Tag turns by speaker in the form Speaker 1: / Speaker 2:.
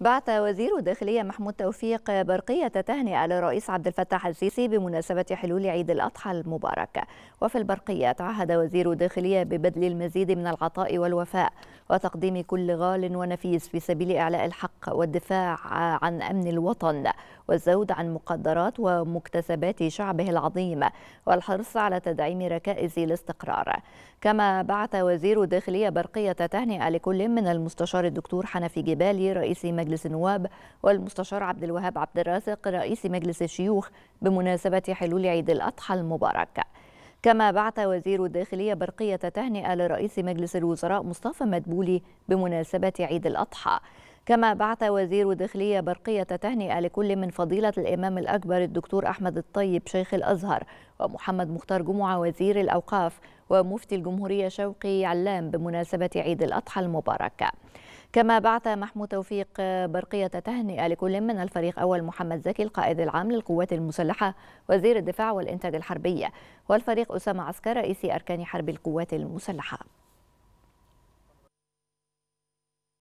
Speaker 1: بعث وزير الداخلية محمود توفيق برقية تهنئة للرئيس عبد الفتاح السيسي بمناسبة حلول عيد الأضحى المبارك وفي البرقية تعهد وزير الداخلية ببذل المزيد من العطاء والوفاء وتقديم كل غال ونفيس في سبيل إعلاء الحق والدفاع عن أمن الوطن والزود عن مقدرات ومكتسبات شعبه العظيم والحرص على تدعيم ركائز الاستقرار كما بعث وزير الداخلية برقية تهنئة لكل من المستشار الدكتور حنفي جبالي رئيس مجلس النواب والمستشار عبد الوهاب عبد الرازق رئيس مجلس الشيوخ بمناسبة حلول عيد الأضحى المبارك كما بعث وزير الداخلية برقية تهنئة لرئيس مجلس الوزراء مصطفى مدبولي بمناسبة عيد الأضحى كما بعث وزير الداخلية برقية تهنئة لكل من فضيلة الإمام الأكبر الدكتور أحمد الطيب شيخ الأزهر ومحمد مختار جمعة وزير الأوقاف ومفتي الجمهورية شوقي علام بمناسبة عيد الأضحى المبارك كما بعث محمود توفيق برقية تهنئة لكل من الفريق أول محمد زكي القائد العام للقوات المسلحة وزير الدفاع والإنتاج الحربي والفريق أسامة عسكر رئيس أركان حرب القوات المسلحة